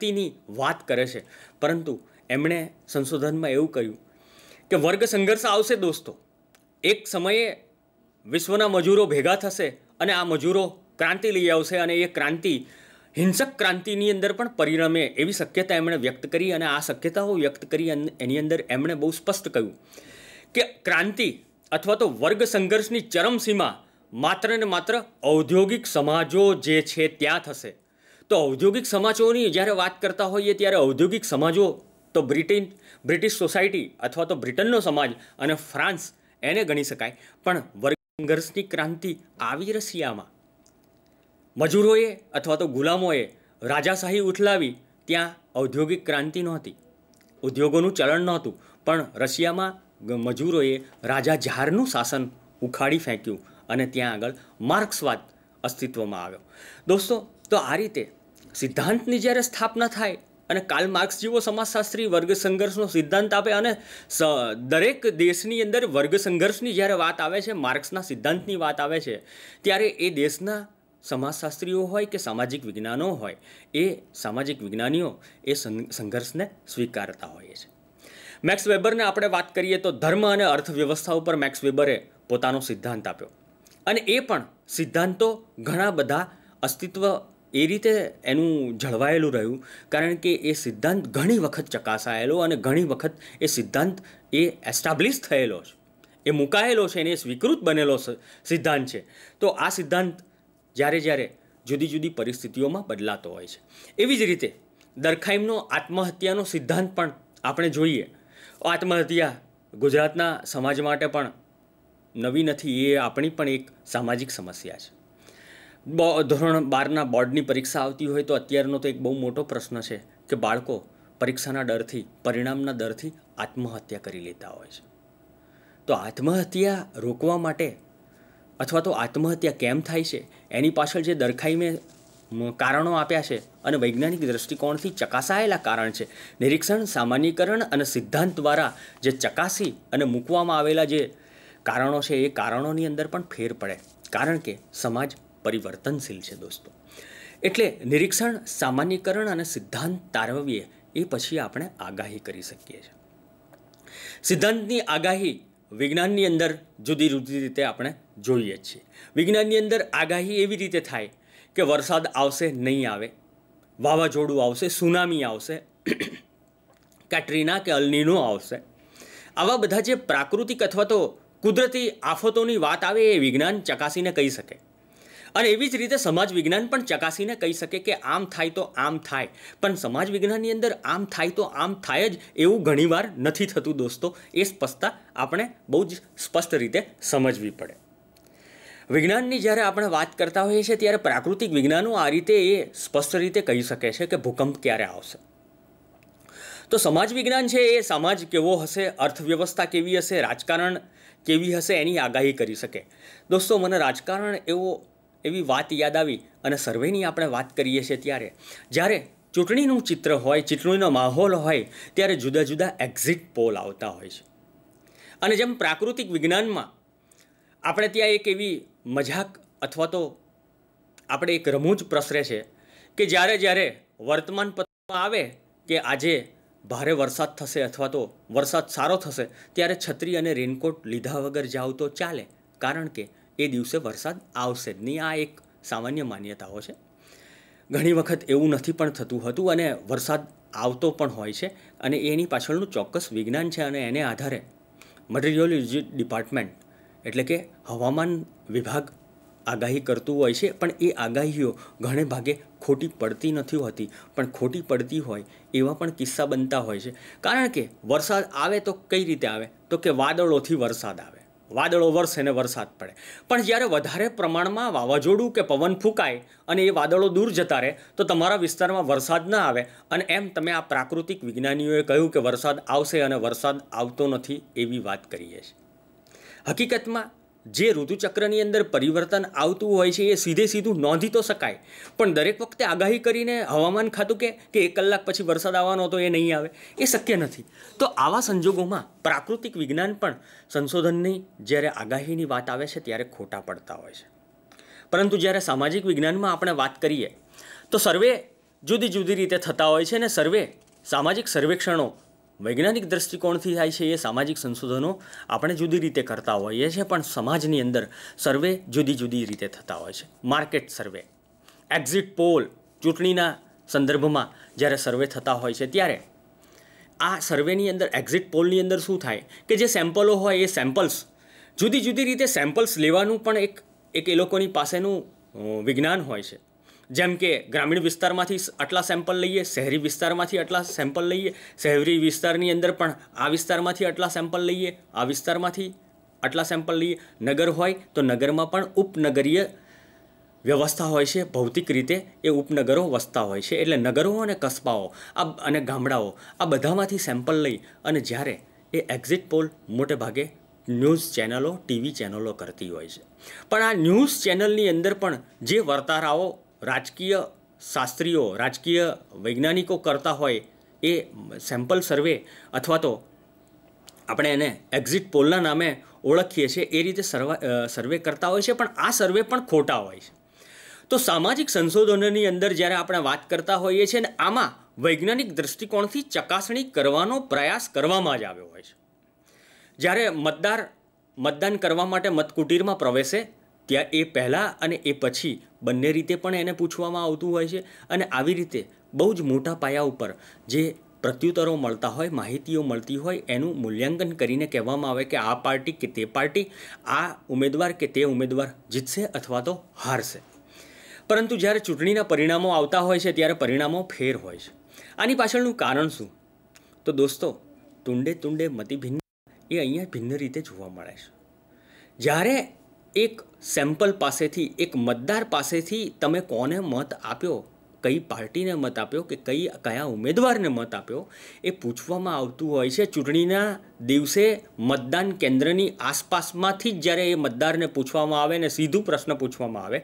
શક્તિની વાત કરે છે પરંતુ એમણે સંશોધનમાં એવું કહ્યું કે વર્ગ સંઘર્ષ આવશે દોસ્તો એક સમયે વિશ્વના મજૂરો ભેગા થશે અને આ મજૂરો ક્રાંતિ લઈ આવશે અને એ ક્રાંતિ હિંસક ક્રાંતિની અંદર પણ પરિણમે એવી શક્યતા એમણે વ્યક્ત કરી અને આ શક્યતાઓ વ્યક્ત કરી એની અંદર એમણે બહુ સ્પષ્ટ કહ્યું કે ક્રાંતિ અથવા તો વર્ગ સંઘર્ષની ચરમસીમા માત્ર ને માત્ર ઔદ્યોગિક સમાજો જે છે ત્યાં થશે તો ઔદ્યોગિક સમાજોની જ્યારે વાત કરતા હોઈએ ત્યારે ઔદ્યોગિક સમાજો તો બ્રિટિન બ્રિટિશ સોસાયટી અથવા તો બ્રિટનનો સમાજ અને ફ્રાન્સ એને ગણી શકાય પણ વર્ગર્સની ક્રાંતિ આવી રશિયામાં મજૂરોએ અથવા તો ગુલામોએ રાજાશાહી ઉથલાવી ત્યાં ઔદ્યોગિક ક્રાંતિ નહોતી ઉદ્યોગોનું ચલણ નહોતું પણ રશિયામાં મજૂરોએ રાજા ઝારનું શાસન ઉખાડી ફેંક્યું અને ત્યાં આગળ માર્ક્સવાદ અસ્તિત્વમાં આવ્યો દોસ્તો તો આ રીતે સિદ્ધાંતની જ્યારે સ્થાપના થાય અને કાલ માર્ક્સ જેવો સમાજશાસ્ત્રી વર્ગ સંઘર્ષનો સિદ્ધાંત આપે અને દરેક દેશની અંદર વર્ગ સંઘર્ષની જ્યારે વાત આવે છે માર્ક્સના સિદ્ધાંતની વાત આવે છે ત્યારે એ દેશના સમાજશાસ્ત્રીઓ હોય કે સામાજિક વિજ્ઞાનો હોય એ સામાજિક વિજ્ઞાનીઓ એ સંઘર્ષને સ્વીકારતા હોય છે મેક્સ વેબરને આપણે વાત કરીએ તો ધર્મ અને અર્થવ્યવસ્થા ઉપર મેક્સ વેબરે પોતાનો સિદ્ધાંત આપ્યો અને એ પણ સિદ્ધાંતો ઘણા બધા અસ્તિત્વ એ રીતે એનું જળવાયેલું રહ્યું કારણ કે એ સિદ્ધાંત ઘણી વખત ચકાસાયેલો અને ઘણી વખત એ સિદ્ધાંત એ એસ્ટાબ્લિશ થયેલો છે એ મુકાયેલો છે અને એ સ્વીકૃત બનેલો સિદ્ધાંત છે તો આ સિદ્ધાંત જ્યારે જ્યારે જુદી જુદી પરિસ્થિતિઓમાં બદલાતો હોય છે એવી જ રીતે દરખાઈમનો આત્મહત્યાનો સિદ્ધાંત પણ આપણે જોઈએ આત્મહત્યા ગુજરાતના સમાજ માટે પણ નવી નથી એ આપણી પણ એક સામાજિક સમસ્યા છે ધોરણ બારના બોર્ડની પરીક્ષા આવતી હોય તો અત્યારનો તો એક બહુ મોટો પ્રશ્ન છે કે બાળકો પરીક્ષાના ડરથી પરિણામના ડરથી આત્મહત્યા કરી લેતા હોય છે તો આત્મહત્યા રોકવા માટે અથવા તો આત્મહત્યા કેમ થાય છે એની પાછળ જે દરખાઈ મેં કારણો આપ્યા છે અને વૈજ્ઞાનિક દ્રષ્ટિકોણથી ચકાસાયેલા કારણ છે નિરીક્ષણ સામાન્યકરણ અને સિદ્ધાંત દ્વારા જે ચકાસી અને મૂકવામાં આવેલા જે કારણો છે એ કારણોની અંદર પણ ફેર પડે કારણ કે સમાજ પરિવર્તનશીલ છે દોસ્તો એટલે નિરીક્ષણ સામાન્યકરણ અને સિદ્ધાંત તારવીએ એ પછી આપણે આગાહી કરી શકીએ છીએ સિદ્ધાંતની આગાહી વિજ્ઞાનની અંદર જુદી જુદી રીતે આપણે જોઈએ છીએ વિજ્ઞાનની અંદર આગાહી એવી રીતે થાય કે વરસાદ આવશે નહીં આવે વાવાઝોડું આવશે સુનામી આવશે કેટરીના કે અલનીનો આવશે આવા બધા જે પ્રાકૃતિક અથવા તો કુદરતી આફતોની વાત આવે એ વિજ્ઞાન ચકાસીને કહી શકે અને એવી જ રીતે સમાજ વિજ્ઞાન પણ ચકાસીને કહી શકે કે આમ થાય તો આમ થાય પણ સમાજ વિજ્ઞાનની અંદર આમ થાય તો આમ થાય જ એવું ઘણીવાર નથી થતું દોસ્તો એ સ્પષ્ટતા આપણે બહુ જ સ્પષ્ટ રીતે સમજવી પડે વિજ્ઞાનની જ્યારે આપણે વાત કરતા હોઈએ છીએ ત્યારે પ્રાકૃતિક વિજ્ઞાનો આ રીતે એ સ્પષ્ટ રીતે કહી શકે છે કે ભૂકંપ ક્યારે આવશે તો સમાજ વિજ્ઞાન છે એ સમાજ કેવો હશે અર્થવ્યવસ્થા કેવી હશે રાજકારણ કેવી હશે એની આગાહી કરી શકે દોસ્તો મને રાજકારણ એવો એવી વાત યાદ આવી અને સર્વેની આપણે વાત કરીએ છીએ ત્યારે જ્યારે ચૂંટણીનું ચિત્ર હોય ચૂંટણીનો માહોલ હોય ત્યારે જુદા જુદા એક્ઝિટ પોલ આવતા હોય છે અને જેમ પ્રાકૃતિક વિજ્ઞાનમાં આપણે ત્યાં એક એવી મજાક અથવા તો આપણે એક રમૂજ પ્રસરે છે કે જ્યારે જ્યારે વર્તમાન પત્રમાં આવે કે આજે ભારે વરસાદ થશે અથવા તો વરસાદ સારો થશે ત્યારે છત્રી અને રેનકોટ લીધા વગર જાવ તો ચાલે કારણ કે એ દિવસે વરસાદ આવશે જ નહીં આ એક સામાન્ય માન્યતાઓ છે ઘણી વખત એવું નથી પણ થતું હતું અને વરસાદ આવતો પણ હોય છે અને એની પાછળનું ચોક્કસ વિજ્ઞાન છે અને એને આધારે મટીરિયોલોજી ડિપાર્ટમેન્ટ એટલે કે હવામાન વિભાગ આગાહી કરતું હોય છે પણ એ આગાહીઓ ઘણે ભાગે ખોટી પડતી નથી હોતી પણ ખોટી પડતી હોય એવા પણ કિસ્સા બનતા હોય છે કારણ કે વરસાદ આવે તો કઈ રીતે આવે તો કે વાદળોથી વરસાદ આવે વાદળો વરસે ને વરસાદ પડે પણ જ્યારે વધારે પ્રમાણમાં વાવાઝોડું કે પવન ફૂંકાય અને એ વાદળો દૂર જતા રહે તો તમારા વિસ્તારમાં વરસાદ ના આવે અને એમ તમે આ પ્રાકૃતિક વિજ્ઞાનીઓએ કહ્યું કે વરસાદ આવશે અને વરસાદ આવતો નથી એવી વાત કરીએ છીએ હકીકતમાં જે ઋતુચક્રની અંદર પરિવર્તન આવતું હોય છે એ સીધે સીધું નોંધી તો શકાય પણ દરેક વખતે આગાહી કરીને હવામાન ખાતું કે કે એક કલાક પછી વરસાદ આવવાનો હતો એ નહીં આવે એ શક્ય નથી તો આવા સંજોગોમાં પ્રાકૃતિક વિજ્ઞાન પણ સંશોધનની જ્યારે આગાહીની વાત આવે છે ત્યારે ખોટા પડતા હોય છે પરંતુ જ્યારે સામાજિક વિજ્ઞાનમાં આપણે વાત કરીએ તો સર્વે જુદી જુદી રીતે થતા હોય છે અને સર્વે સામાજિક સર્વેક્ષણો વૈજ્ઞાનિક દ્રષ્ટિકોણથી થાય છે એ સામાજિક સંશોધનો આપણે જુદી રીતે કરતા હોઈએ છીએ પણ સમાજની અંદર સર્વે જુદી જુદી રીતે થતા હોય છે માર્કેટ સર્વે એક્ઝિટ પોલ ચૂંટણીના સંદર્ભમાં જ્યારે સર્વે થતા હોય છે ત્યારે આ સર્વેની અંદર એક્ઝિટ પોલની અંદર શું થાય કે જે સેમ્પલો હોય એ સેમ્પલ્સ જુદી જુદી રીતે સેમ્પલ્સ લેવાનું પણ એક એક એ લોકોની પાસેનું વિજ્ઞાન હોય છે જેમ કે ગ્રામીણ વિસ્તારમાંથી આટલા સેમ્પલ લઈએ શહેરી વિસ્તારમાંથી આટલા સેમ્પલ લઈએ શહેરી વિસ્તારની અંદર પણ આ વિસ્તારમાંથી આટલા સેમ્પલ લઈએ આ વિસ્તારમાંથી આટલા સેમ્પલ લઈએ નગર હોય તો નગરમાં પણ ઉપનગરીય વ્યવસ્થા હોય છે ભૌતિક રીતે એ ઉપનગરો વસતા હોય છે એટલે નગરો અને કસ્બાઓ આ અને ગામડાઓ આ બધામાંથી સેમ્પલ લઈ અને જ્યારે એ એક્ઝિટ પોલ મોટે ભાગે ન્યૂઝ ચેનલો ટીવી ચેનલો કરતી હોય છે પણ આ ન્યૂઝ ચેનલની અંદર પણ જે વર્તારાઓ રાજકીય શાસ્ત્રીઓ રાજકીય વૈજ્ઞાનિકો કરતા હોય એ સેમ્પલ સર્વે અથવા તો આપણે એને એક્ઝિટ પોલના નામે ઓળખીએ છીએ એ રીતે સર્વા સર્વે કરતા હોય છે પણ આ સર્વે પણ ખોટા હોય છે તો સામાજિક સંશોધનોની અંદર જ્યારે આપણે વાત કરતા હોઈએ છીએ ને આમાં વૈજ્ઞાનિક દૃષ્ટિકોણથી ચકાસણી કરવાનો પ્રયાસ કરવામાં જ આવ્યો હોય છે જ્યારે મતદાર મતદાન કરવા માટે મતકુટીરમાં પ્રવેશે ત્યાં એ પહેલાં અને એ પછી બંને રીતે પણ એને પૂછવામાં આવતું હોય છે અને આવી રીતે બહુ જ મોટા પાયા ઉપર જે પ્રત્યુત્તરો મળતા હોય માહિતીઓ મળતી હોય એનું મૂલ્યાંકન કરીને કહેવામાં આવે કે આ પાર્ટી કે તે પાર્ટી આ ઉમેદવાર કે તે ઉમેદવાર જીતશે અથવા તો હારશે પરંતુ જ્યારે ચૂંટણીના પરિણામો આવતા હોય છે ત્યારે પરિણામો ફેર હોય છે આની પાછળનું કારણ શું તો દોસ્તો તુંડે તુંડે મતિભિન્ન એ અહીંયા ભિન્ન રીતે જોવા મળે છે જ્યારે એક સેમ્પલ પાસેથી એક મતદાર પાસેથી તમે કોને મત આપ્યો કઈ પાર્ટીને મત આપ્યો કે કઈ કયા ઉમેદવારને મત આપ્યો એ પૂછવામાં આવતું હોય છે ચૂંટણીના દિવસે મતદાન કેન્દ્રની આસપાસમાંથી જ જ્યારે એ મતદારને પૂછવામાં આવે ને સીધું પ્રશ્ન પૂછવામાં આવે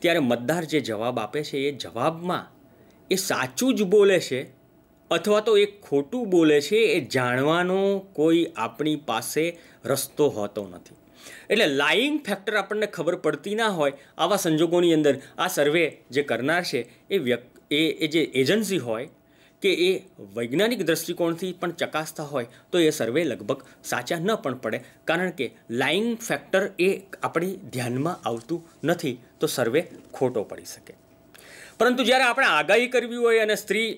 ત્યારે મતદાર જે જવાબ આપે છે એ જવાબમાં એ સાચું જ બોલે છે અથવા તો એ ખોટું બોલે છે એ જાણવાનો કોઈ આપણી પાસે રસ્તો હોતો નથી એટલે લાઈંગ ફેક્ટર આપણને ખબર પડતી ના હોય આવા સંજોગોની અંદર આ સર્વે જે કરનાર છે એ વ્યક્તિ એ જે એજન્સી હોય કે એ વૈજ્ઞાનિક દ્રષ્ટિકોણથી પણ ચકાસતા હોય તો એ સર્વે લગભગ સાચા ન પણ પડે કારણ કે લાઈંગ ફેક્ટર એ આપણી ધ્યાનમાં આવતું નથી તો સર્વે ખોટો પડી શકે પરંતુ જ્યારે આપણે આગાહી કરવી હોય અને સ્ત્રી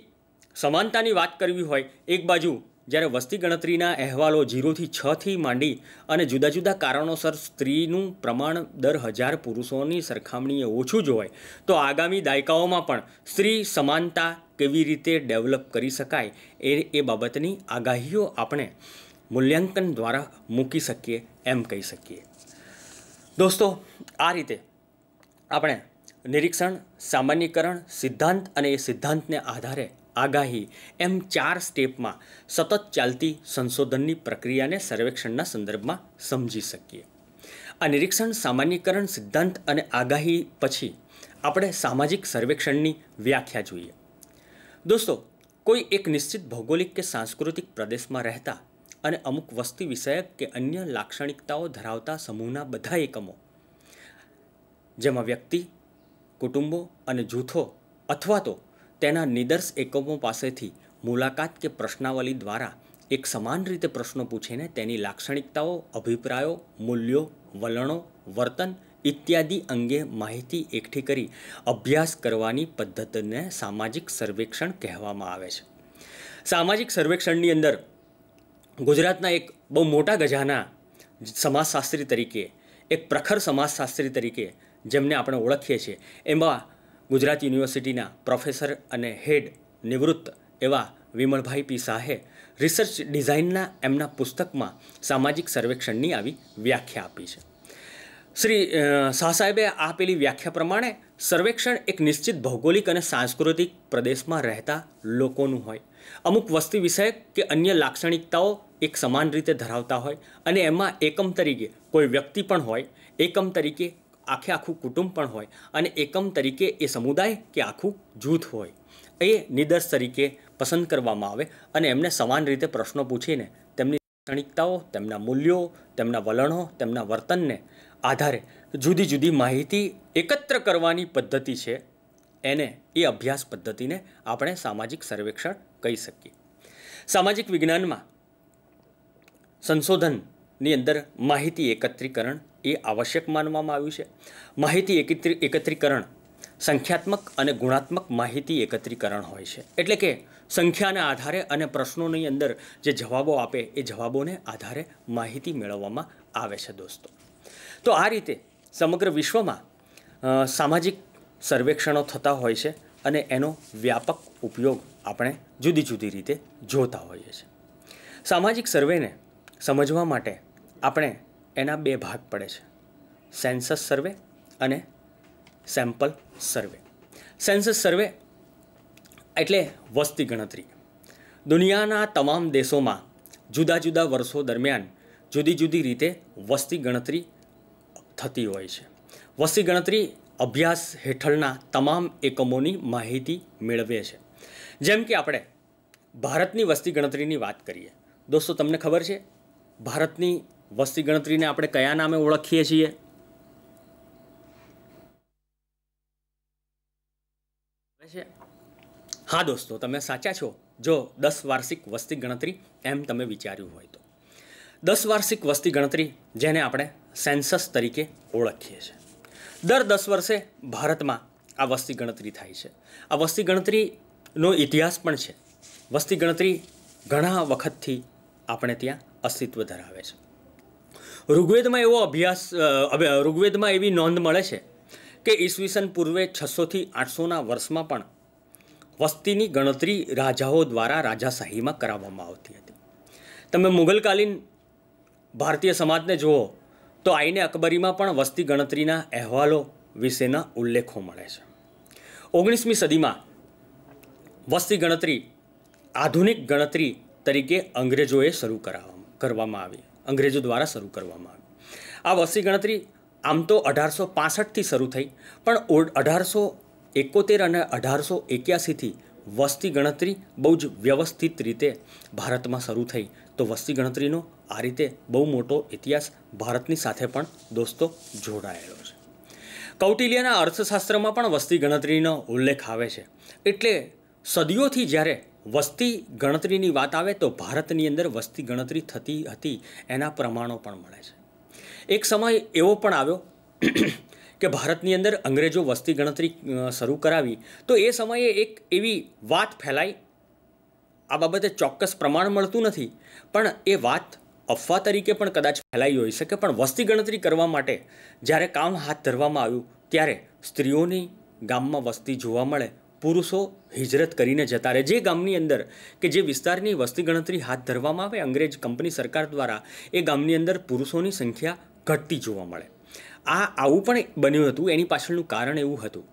સમાનતાની વાત કરવી હોય એક બાજુ જ્યારે વસ્તી ગણતરીના અહેવાલો જીરોથી છથી માંડી અને જુદા જુદા કારણોસર સ્ત્રીનું પ્રમાણ દર હજાર પુરુષોની સરખામણીએ ઓછું જ હોય તો આગામી દાયકાઓમાં પણ સ્ત્રી સમાનતા કેવી રીતે ડેવલપ કરી શકાય એ એ બાબતની આગાહીઓ આપણે મૂલ્યાંકન દ્વારા મૂકી શકીએ એમ કહી શકીએ દોસ્તો આ રીતે આપણે નિરીક્ષણ સામાન્યકરણ સિદ્ધાંત અને એ સિદ્ધાંતને આધારે આગાહી એમ ચાર સ્ટેપમાં સતત ચાલતી સંશોધનની પ્રક્રિયાને સર્વેક્ષણના સંદર્ભમાં સમજી શકીએ આ નિરીક્ષણ સામાન્યકરણ સિદ્ધાંત અને આગાહી પછી આપણે સામાજિક સર્વેક્ષણની વ્યાખ્યા જોઈએ દોસ્તો કોઈ એક નિશ્ચિત ભૌગોલિક કે સાંસ્કૃતિક પ્રદેશમાં રહેતા અને અમુક વસ્તી વિષયક કે અન્ય લાક્ષણિકતાઓ ધરાવતા સમૂહના બધા એકમો જેમાં વ્યક્તિ કુટુંબો અને જૂથો અથવા તો તેના નિદર્શ એકમો પાસેથી મુલાકાત કે પ્રશ્નાવલી દ્વારા એક સમાન રીતે પ્રશ્નો પૂછીને તેની લાક્ષણિકતાઓ અભિપ્રાયો મૂલ્યો વલણો વર્તન ઇત્યાદિ અંગે માહિતી એકઠી કરી અભ્યાસ કરવાની પદ્ધતિને સામાજિક સર્વેક્ષણ કહેવામાં આવે છે સામાજિક સર્વેક્ષણની અંદર ગુજરાતના એક બહુ મોટા ગજાના સમાજશાસ્ત્રી તરીકે એક પ્રખર સમાજશાસ્ત્રી તરીકે જેમને આપણે ઓળખીએ છીએ એમાં ગુજરાત યુનિવર્સિટીના પ્રોફેસર અને હેડ નિવૃત્ત એવા વિમળભાઈ પી શાહે રિસર્ચ ડિઝાઇનના એમના પુસ્તકમાં સામાજિક સર્વેક્ષણની આવી વ્યાખ્યા આપી છે શ્રી શાહ સાહેબે આપેલી વ્યાખ્યા પ્રમાણે સર્વેક્ષણ એક નિશ્ચિત ભૌગોલિક અને સાંસ્કૃતિક પ્રદેશમાં રહેતા લોકોનું હોય અમુક વસ્તી વિષયક કે અન્ય લાક્ષણિકતાઓ એક સમાન રીતે ધરાવતા હોય અને એમાં એકમ તરીકે કોઈ વ્યક્તિ પણ હોય એકમ તરીકે આખે આખું કુટુંબ પણ હોય અને એકમ તરીકે એ સમુદાય કે આખું જૂથ હોય એ નિદર્શ તરીકે પસંદ કરવામાં આવે અને એમને સમાન રીતે પ્રશ્નો પૂછીને તેમની લાક્ષણિકતાઓ તેમના મૂલ્યો તેમના વલણો તેમના વર્તનને આધારે જુદી જુદી માહિતી એકત્ર કરવાની પદ્ધતિ છે એને એ અભ્યાસ પદ્ધતિને આપણે સામાજિક સર્વેક્ષણ કહી શકીએ સામાજિક વિજ્ઞાનમાં સંશોધનની અંદર માહિતી એકત્રીકરણ એ આવશ્યક માનવામાં આવ્યું છે માહિતી એકત્રી એકત્રીકરણ સંખ્યાત્મક અને ગુણાત્મક માહિતી એકત્રીકરણ હોય છે એટલે કે સંખ્યાના આધારે અને પ્રશ્નોની અંદર જે જવાબો આપે એ જવાબોને આધારે માહિતી મેળવવામાં આવે છે દોસ્તો તો આ રીતે સમગ્ર વિશ્વમાં સામાજિક સર્વેક્ષણો થતા હોય છે અને એનો વ્યાપક ઉપયોગ આપણે જુદી જુદી રીતે જોતા હોઈએ છીએ સામાજિક સર્વેને સમજવા માટે આપણે એના બે ભાગ પડે છે સેન્સસ સર્વે અને સેમ્પલ સર્વે સેન્સસ સર્વે એટલે વસ્તી ગણતરી દુનિયાના તમામ દેશોમાં જુદા જુદા વર્ષો દરમિયાન જુદી જુદી રીતે વસ્તી ગણતરી થતી હોય છે વસ્તી ગણતરી અભ્યાસ હેઠળના તમામ એકમોની માહિતી મેળવે છે જેમ કે આપણે ભારતની વસ્તી ગણતરીની વાત કરીએ દોસ્તો તમને ખબર છે ભારતની વસ્તી ગણતરીને આપણે કયા નામે ઓળખીએ છીએ હા દોસ્તો તમે સાચા છો જો દસ વાર્ષિક વસ્તી ગણતરી એમ તમે વિચાર્યું હોય તો દસ વાર્ષિક વસ્તી ગણતરી જેને આપણે સેન્સસ તરીકે ઓળખીએ છીએ દર દસ વર્ષે ભારતમાં આ વસ્તી ગણતરી થાય છે આ વસ્તી ગણતરીનો ઇતિહાસ પણ છે વસ્તી ગણતરી ઘણા વખતથી આપણે ત્યાં અસ્તિત્વ ધરાવે છે ઋગ્વેદમાં એવો અભ્યાસ ઋગ્વેદમાં એવી નોંધ મળે છે કે ઈસવીસન પૂર્વે છસોથી આઠસોના વર્ષમાં પણ વસ્તીની ગણતરી રાજાઓ દ્વારા રાજાશાહીમાં કરાવવામાં આવતી હતી તમે મુગલકાલીન ભારતીય સમાજને જુઓ તો આઈને અકબરીમાં પણ વસ્તી ગણતરીના અહેવાલો વિશેના ઉલ્લેખો મળે છે ઓગણીસમી સદીમાં વસ્તી ગણતરી આધુનિક ગણતરી તરીકે અંગ્રેજોએ શરૂ કરાવવામાં કરવામાં આવી અંગ્રેજો દ્વારા શરૂ કરવામાં આવી આ વસ્તી ગણતરી આમ તો અઢારસો પાસઠથી શરૂ થઈ પણ અઢારસો એકોતેર અને અઢારસો એક્યાસીથી વસ્તી ગણતરી બહુ જ વ્યવસ્થિત રીતે ભારતમાં શરૂ થઈ તો વસ્તી ગણતરીનો આ રીતે બહુ મોટો ઇતિહાસ ભારતની સાથે પણ દોસ્તો જોડાયેલો છે કૌટિલ્યના અર્થશાસ્ત્રમાં પણ વસ્તી ગણતરીનો ઉલ્લેખ આવે છે એટલે સદીઓથી જ્યારે વસ્તી ગણતરીની વાત આવે તો ભારતની અંદર વસ્તી ગણતરી થતી હતી એના પ્રમાણો પણ મળે છે એક સમય એવો પણ આવ્યો કે ભારતની અંદર અંગ્રેજો વસ્તી ગણતરી શરૂ કરાવી તો એ સમયે એક એવી વાત ફેલાઈ આ બાબતે ચોક્કસ પ્રમાણ મળતું નથી પણ એ વાત અફવા તરીકે પણ કદાચ ફેલાઈ હોઈ શકે પણ વસ્તી ગણતરી કરવા માટે જ્યારે કામ હાથ ધરવામાં આવ્યું ત્યારે સ્ત્રીઓની ગામમાં વસ્તી જોવા મળે પુરુષો હિજરત કરીને જતા રહે જે ગામની અંદર કે જે વિસ્તારની વસ્તી ગણતરી હાથ ધરવામાં આવે અંગ્રેજ કંપની સરકાર દ્વારા એ ગામની અંદર પુરુષોની સંખ્યા ઘટતી જોવા મળે આ આવું પણ બન્યું હતું એની પાછળનું કારણ એવું હતું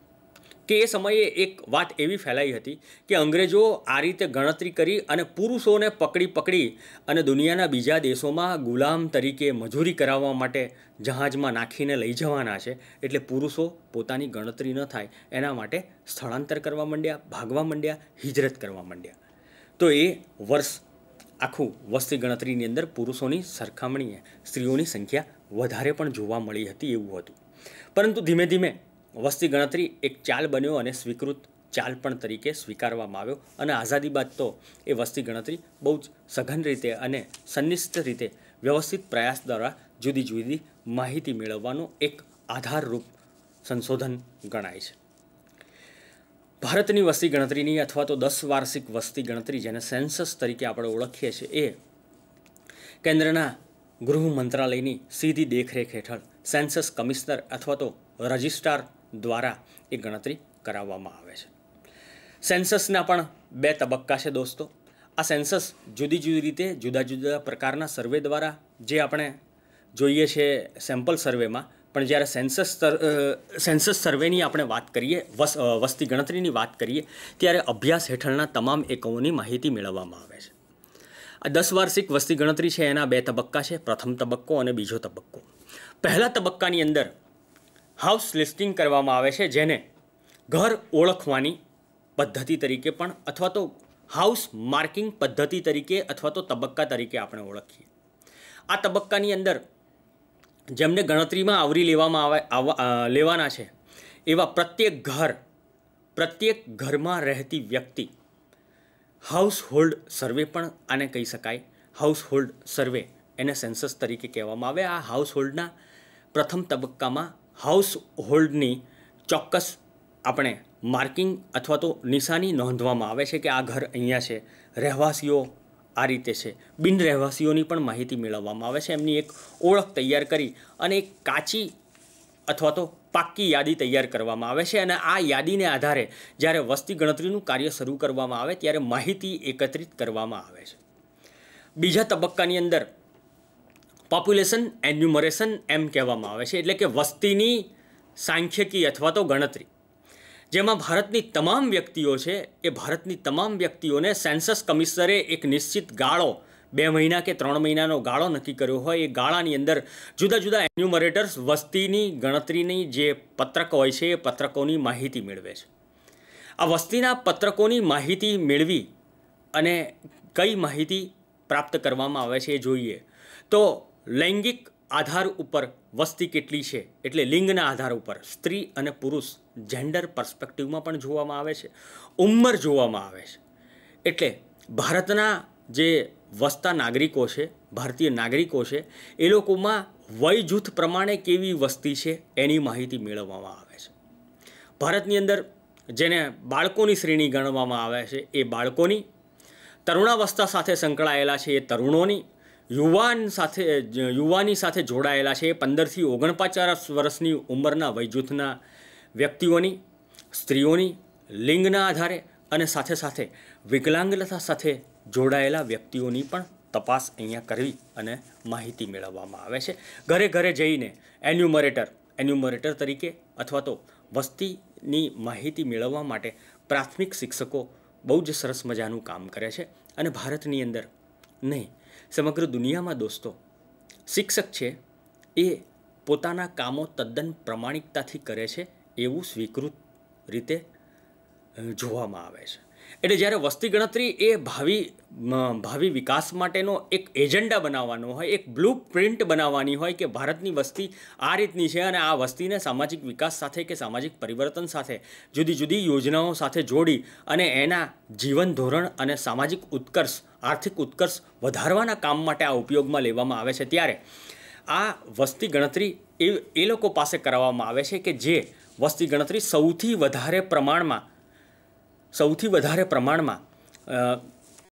કે એ સમયે એક વાત એવી ફેલાઈ હતી કે અંગ્રેજો આ રીતે ગણતરી કરી અને પુરુષોને પકડી પકડી અને દુનિયાના બીજા દેશોમાં ગુલામ તરીકે મજૂરી કરાવવા માટે જહાજમાં નાખીને લઈ જવાના છે એટલે પુરુષો પોતાની ગણતરી ન થાય એના માટે સ્થળાંતર કરવા માંડ્યા ભાગવા માંડ્યા હિજરત કરવા માંડ્યા તો એ વર્ષ આખું વસ્તી ગણતરીની અંદર પુરુષોની સરખામણીએ સ્ત્રીઓની સંખ્યા વધારે પણ જોવા મળી હતી એવું હતું પરંતુ ધીમે ધીમે વસ્તી ગણતરી એક ચાલ બન્યો અને સ્વીકૃત ચાલ પણ તરીકે સ્વીકારવામાં આવ્યો અને આઝાદી બાદ તો એ વસ્તી ગણતરી બહુ જ સઘન રીતે અને સંનિષ્ઠ રીતે વ્યવસ્થિત પ્રયાસ દ્વારા જુદી જુદી માહિતી મેળવવાનો એક આધારરૂપ સંશોધન ગણાય છે ભારતની વસ્તી ગણતરીની અથવા તો દસ વાર્ષિક વસ્તી ગણતરી જેને સેન્સસ તરીકે આપણે ઓળખીએ છીએ એ કેન્દ્રના ગૃહ મંત્રાલયની સીધી દેખરેખ હેઠળ સેન્સસ કમિશનર અથવા તો રજિસ્ટ્રાર દ્વારા એ ગણતરી કરાવવામાં આવે છે સેન્સસના પણ બે તબક્કા છે દોસ્તો આ સેન્સસ જુદી જુદી રીતે જુદા જુદા પ્રકારના સર્વે દ્વારા જે આપણે જોઈએ છે સેમ્પલ સર્વેમાં પણ જ્યારે સેન્સસ સેન્સસ સર્વેની આપણે વાત કરીએ વસ વસ્તી ગણતરીની વાત કરીએ ત્યારે અભ્યાસ હેઠળના તમામ એકમોની માહિતી મેળવવામાં આવે છે આ દસ વાર્ષિક વસ્તી ગણતરી છે એના બે તબક્કા છે પ્રથમ તબક્કો અને બીજો તબક્કો પહેલા તબક્કાની અંદર હાઉસ લિસ્ટિંગ કરવામાં આવે છે જેને ઘર ઓળખવાની પદ્ધતિ તરીકે પણ અથવા તો હાઉસ માર્કિંગ પદ્ધતિ તરીકે અથવા તો તબક્કા તરીકે આપણે ઓળખીએ આ તબક્કાની અંદર જેમને ગણતરીમાં આવરી લેવામાં આવે લેવાના છે એવા પ્રત્યેક ઘર પ્રત્યેક ઘરમાં રહેતી વ્યક્તિ હાઉસ હોલ્ડ સર્વે પણ આને કહી શકાય હાઉસ હોલ્ડ સર્વે એને સેન્સસ તરીકે કહેવામાં આવે આ હાઉસ હોલ્ડના પ્રથમ તબક્કામાં હાઉસ હોલ્ડની ચોક્કસ આપણે માર્કિંગ અથવા તો નિશાની નોંધવામાં આવે છે કે આ ઘર અહીંયા છે રહેવાસીઓ આ રીતે છે બિન રહેવાસીઓની પણ માહિતી મેળવવામાં આવે છે એમની એક ઓળખ તૈયાર કરી અને એક કાચી અથવા તો પાક્કી યાદી તૈયાર કરવામાં આવે છે અને આ યાદીને આધારે જ્યારે વસ્તી ગણતરીનું કાર્ય શરૂ કરવામાં આવે ત્યારે માહિતી એકત્રિત કરવામાં આવે છે બીજા તબક્કાની અંદર પોપ્યુલેશન એન્યુમરેશન એમ કહેવામાં આવે છે એટલે કે વસ્તીની સાંખ્યકી અથવા તો ગણતરી જેમાં ભારતની તમામ વ્યક્તિઓ છે એ ભારતની તમામ વ્યક્તિઓને સેન્સસ કમિશનરે એક નિશ્ચિત ગાળો બે મહિના કે ત્રણ મહિનાનો ગાળો નક્કી કર્યો હોય એ ગાળાની અંદર જુદા જુદા એન્યુમરેટર્સ વસ્તીની ગણતરીની જે પત્રક હોય છે એ પત્રકોની માહિતી મેળવે છે આ વસ્તીના પત્રકોની માહિતી મેળવી અને કઈ માહિતી પ્રાપ્ત કરવામાં આવે છે એ જોઈએ તો લૈંગિક આધાર ઉપર વસ્તી કેટલી છે એટલે લિંગના આધાર ઉપર સ્ત્રી અને પુરુષ જેન્ડર પર્સપેક્ટિવમાં પણ જોવામાં આવે છે ઉંમર જોવામાં આવે છે એટલે ભારતના જે વસતા નાગરિકો છે ભારતીય નાગરિકો છે એ લોકોમાં વય જૂથ પ્રમાણે કેવી વસ્તી છે એની માહિતી મેળવવામાં આવે છે ભારતની અંદર જેને બાળકોની શ્રેણી ગણવામાં આવે છે એ બાળકોની તરુણાવસ્થા સાથે સંકળાયેલા છે એ તરુણોની યુવાન સાથે યુવાની સાથે જોડાયેલા છે એ પંદરથી ઓગણપચાસ વર્ષની ઉંમરના વયજૂથના વ્યક્તિઓની સ્ત્રીઓની લિંગના આધારે અને સાથે સાથે વિકલાંગતા સાથે જોડાયેલા વ્યક્તિઓની પણ તપાસ અહીંયા કરવી અને માહિતી મેળવવામાં આવે છે ઘરે ઘરે જઈને એન્યુમરેટર એન્યુમરેટર તરીકે અથવા તો વસ્તીની માહિતી મેળવવા માટે પ્રાથમિક શિક્ષકો બહુ જ સરસ મજાનું કામ કરે છે અને ભારતની અંદર નહીં સમગ્ર દુનિયામાં દોસ્તો શિક્ષક છે એ પોતાના કામો તદ્દન પ્રમાણિકતાથી કરે છે એવું સ્વીકૃત રીતે જોવામાં આવે છે એટલે જ્યારે વસ્તી ગણતરી એ ભાવિ ભાવિ વિકાસ માટેનો એક એજન્ડા બનાવવાનો હોય એક બ્લુ પ્રિન્ટ બનાવવાની હોય કે ભારતની વસ્તી આ રીતની છે અને આ વસ્તીને સામાજિક વિકાસ સાથે કે સામાજિક પરિવર્તન સાથે જુદી જુદી યોજનાઓ સાથે જોડી અને એના જીવન ધોરણ અને સામાજિક ઉત્કર્ષ આર્થિક ઉત્કર્ષ વધારવાના કામ માટે આ ઉપયોગમાં લેવામાં આવે છે ત્યારે આ વસ્તી ગણતરી એ એ લોકો પાસે કરાવવામાં આવે છે કે જે વસ્તી ગણતરી સૌથી વધારે પ્રમાણમાં સૌથી વધારે પ્રમાણમાં